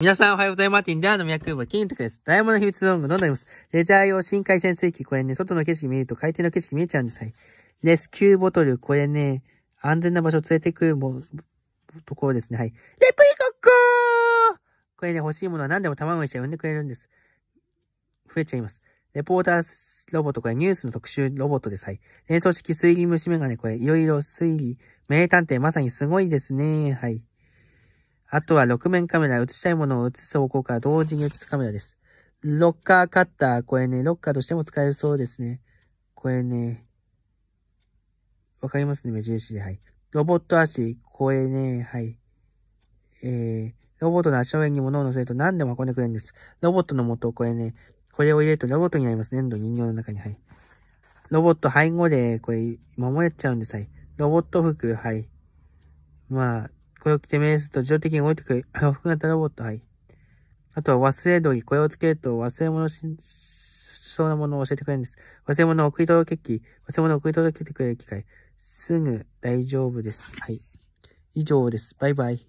皆さんおはようございます。マーティンで、あの、宮空母、金徳です。ダイヤモンド秘密道具、どんどうなります。レジャー用深海潜水機、これね、外の景色見ると海底の景色見えちゃうんです。はい。レスキューボトル、これね、安全な場所連れてくるも、ところですね。はい。レプリコッコーこれね、欲しいものは何でも卵にして呼んでくれるんです。増えちゃいます。レポーターロボット、これニュースの特集ロボットです。はい。連想式推理虫眼鏡、これいろいろ推理、名探偵、まさにすごいですね。はい。あとは6面カメラ、映したいものを映す方向から同時に映すカメラです。ロッカーカッター、これね、ロッカーとしても使えるそうですね。これね、わかりますね、目印で、はい。ロボット足、これね、はい。えー、ロボットの足を上に物を乗せると何でも運んでくれるんです。ロボットの元、これね、これを入れるとロボットになりますね、人形の中に、はい。ロボット背後で、これ、守れちゃうんです、はい。ロボット服、はい。まあ、これを着てめですと自動的に動いてくる洋服型ロボットい。あとは忘れ鳥。これをつけると忘れ物しそうなものを教えてくれるんです。忘れ物を送り届け機。忘れ物を送り届けてくれる機械。すぐ大丈夫です。はい。以上です。バイバイ。